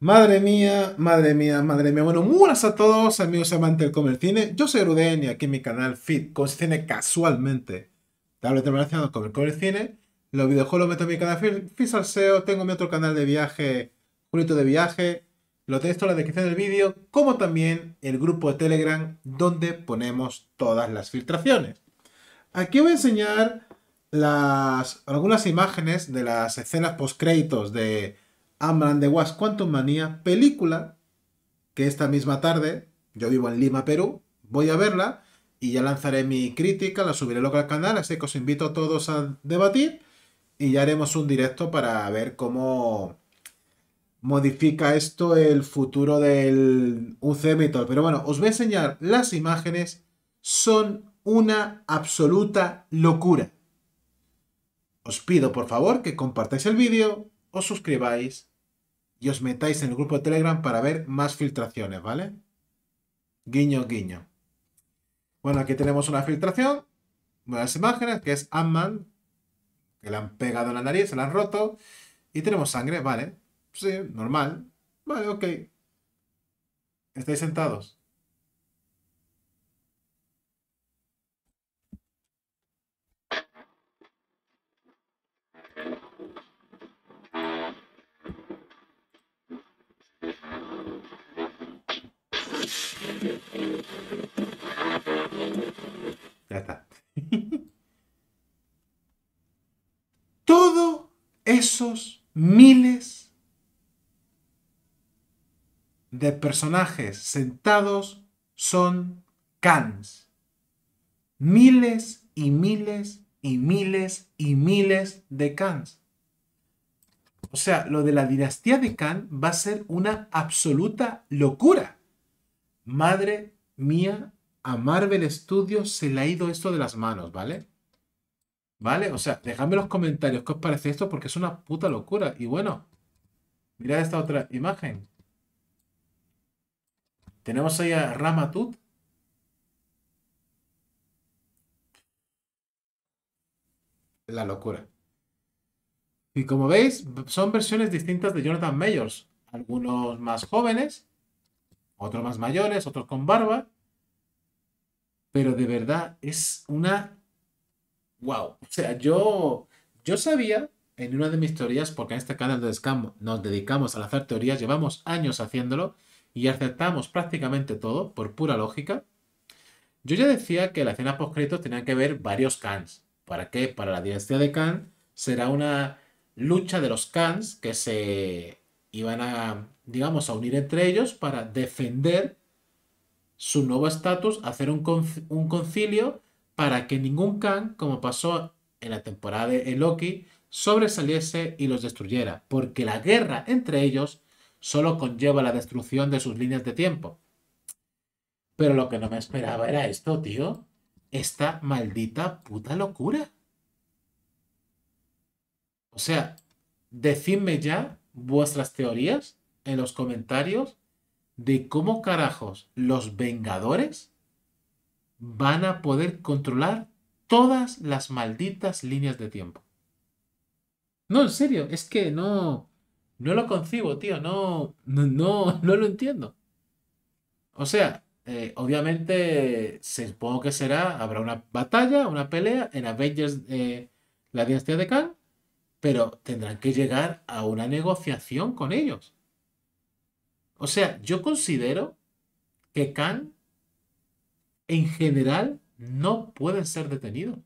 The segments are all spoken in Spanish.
Madre mía, madre mía, madre mía. Bueno, buenas a todos, amigos amantes del comer cine. Yo soy Ruden y aquí en mi canal Fit Cine casualmente. Hablo de relacionados con el comer cine. Los videojuegos meto en mi canal Fit, Tengo mi otro canal de viaje, Julito de Viaje. Lo texto en la descripción del vídeo, como también el grupo de Telegram donde ponemos todas las filtraciones. Aquí voy a enseñar las, algunas imágenes de las escenas post-créditos de Amran de Was Quantum Manía, película que esta misma tarde, yo vivo en Lima, Perú, voy a verla y ya lanzaré mi crítica, la subiré luego al canal, así que os invito a todos a debatir y ya haremos un directo para ver cómo modifica esto el futuro del UCM y todo. Pero bueno, os voy a enseñar las imágenes, son una absoluta locura. Os pido por favor que compartáis el vídeo, os suscribáis y os metáis en el grupo de Telegram para ver más filtraciones, ¿vale? Guiño, guiño. Bueno, aquí tenemos una filtración, nuevas imágenes, que es ant que le han pegado en la nariz, se la han roto, y tenemos sangre, vale, sí, normal, vale, ok. ¿Estáis sentados? Ya está. Todos esos miles de personajes sentados son cans. Miles y miles y miles y miles de cans. O sea, lo de la dinastía de Khan va a ser una absoluta locura. Madre mía, a Marvel Studios se le ha ido esto de las manos, ¿vale? ¿Vale? O sea, dejadme en los comentarios qué os parece esto porque es una puta locura. Y bueno, mirad esta otra imagen. Tenemos ahí a Ramatut. La locura. Y como veis, son versiones distintas de Jonathan Mayors. Algunos más jóvenes otros más mayores, otros con barba. Pero de verdad es una... ¡Wow! O sea, yo, yo sabía en una de mis teorías, porque en este canal de nos dedicamos a lanzar teorías, llevamos años haciéndolo y aceptamos prácticamente todo por pura lógica. Yo ya decía que la escena post tenía que ver varios Cans. ¿Para qué? Para la dinastía de Khan será una lucha de los Cans que se iban a digamos, a unir entre ellos para defender su nuevo estatus, hacer un, concilio para que ningún Khan, como pasó en la temporada de Loki, sobresaliese y los destruyera, porque la guerra entre ellos solo conlleva la destrucción de sus líneas de tiempo. Pero lo que no me esperaba era esto, tío. Esta maldita puta locura. O sea, decidme ya vuestras teorías en los comentarios de cómo carajos los Vengadores van a poder controlar todas las malditas líneas de tiempo. No, en serio, es que no, no lo concibo, tío, no, no, no, lo entiendo. O sea, eh, obviamente, se supongo que será, habrá una batalla, una pelea en Avengers, eh, la dinastía de Khan, pero tendrán que llegar a una negociación con ellos. O sea, yo considero que Khan en general no pueden ser detenido.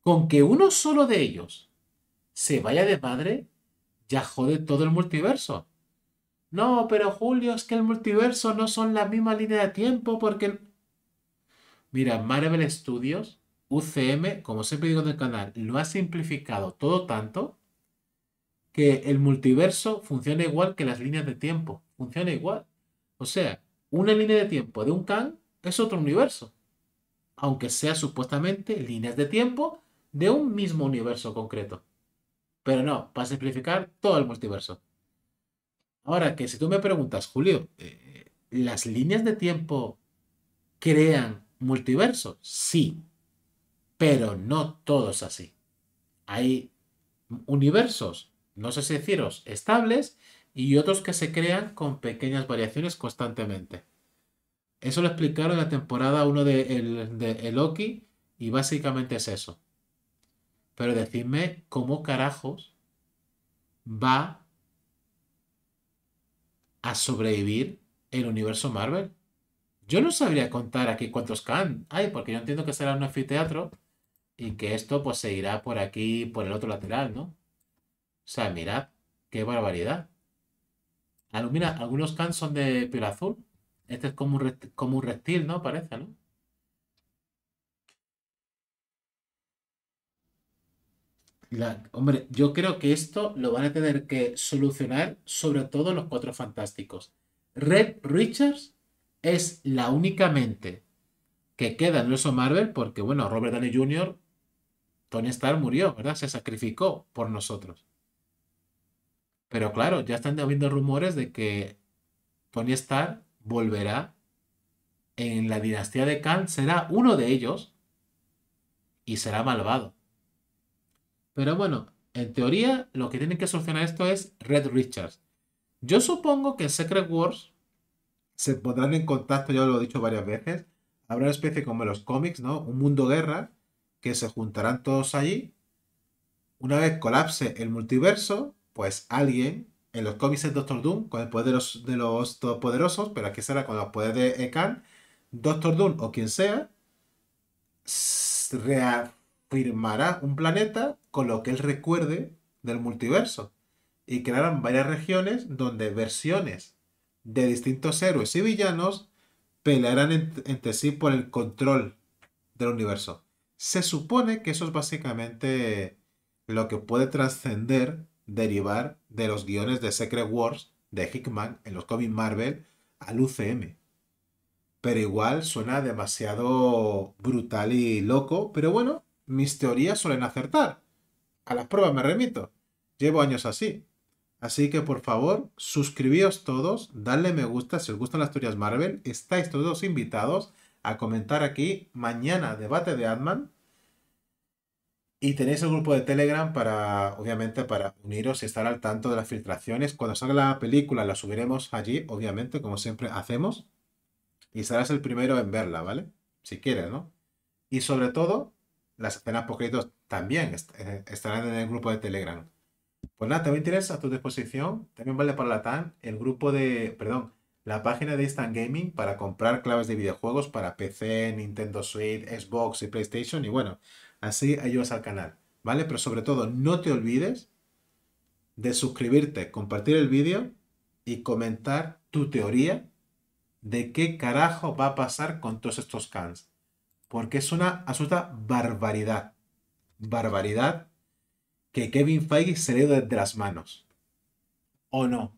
Con que uno solo de ellos se vaya de madre, ya jode todo el multiverso. No, pero Julio, es que el multiverso no son la misma línea de tiempo porque... Mira, Marvel Studios, UCM, como siempre digo en el canal, lo ha simplificado todo tanto que el multiverso funciona igual que las líneas de tiempo funciona igual. O sea, una línea de tiempo de un can es otro universo, aunque sea supuestamente líneas de tiempo de un mismo universo concreto. Pero no, para simplificar todo el multiverso. Ahora que si tú me preguntas, Julio, eh, ¿las líneas de tiempo crean multiversos? Sí, pero no todos así. Hay universos, no sé si deciros, estables y otros que se crean con pequeñas variaciones constantemente. Eso lo explicaron en la temporada 1 de, el, y básicamente es eso. Pero decidme cómo carajos va a sobrevivir el universo Marvel. Yo no sabría contar aquí cuántos can hay, porque yo entiendo que será un anfiteatro y que esto pues se irá por aquí, por el otro lateral, ¿no? O sea, mirad, qué barbaridad. Alumina, algunos cans son de piel azul. Este es como un, reptil, como un reptil, ¿no? Parece, ¿no? hombre, yo creo que esto lo van a tener que solucionar sobre todo los cuatro fantásticos. Red Richards es la única mente que queda en eso Marvel porque, bueno, Robert Downey Jr., Tony Stark murió, ¿verdad? Se sacrificó por nosotros. Pero claro, ya están habiendo rumores de que Tony Stark volverá en la dinastía de Khan, será uno de ellos y será malvado. Pero bueno, en teoría lo que tienen que solucionar esto es Red Richards. Yo supongo que Secret Wars se pondrán en contacto, ya lo he dicho varias veces, habrá una especie como en los cómics, ¿no? Un mundo guerra que se juntarán todos allí. Una vez colapse el multiverso, pues alguien en los cómics de Doctor Doom con el poder de los, todopoderosos, pero aquí será con los poderes de Ekan. Doctor Doom o quien sea reafirmará un planeta con lo que él recuerde del multiverso y crearán varias regiones donde versiones de distintos héroes y villanos pelearán entre sí por el control del universo. Se supone que eso es básicamente lo que puede trascender derivar de los guiones de Secret Wars de Hickman en los cómics Marvel al UCM. Pero igual suena demasiado brutal y loco, pero bueno, mis teorías suelen acertar. A las pruebas me remito. Llevo años así. Así que por favor, suscribíos todos, dadle me gusta si os gustan las teorías Marvel. Estáis todos invitados a comentar aquí mañana debate de Adman y tenéis el grupo de Telegram para, obviamente, para uniros y estar al tanto de las filtraciones. Cuando salga la película la subiremos allí, obviamente, como siempre hacemos. Y serás el primero en verla, ¿vale? Si quieres, ¿no? Y sobre todo, las escenas poquitos también eh, estarán en el grupo de Telegram. Pues nada, también tienes a tu disposición, también vale para la TAN, el grupo de, perdón, la página de Instant Gaming para comprar claves de videojuegos para PC, Nintendo Switch, Xbox y PlayStation. Y bueno, Así ayudas al canal, ¿vale? Pero sobre todo, no te olvides de suscribirte, compartir el vídeo y comentar tu teoría de qué carajo va a pasar con todos estos cans. Porque es una absoluta barbaridad. Barbaridad que Kevin Feige se le dio de las manos. ¿O no?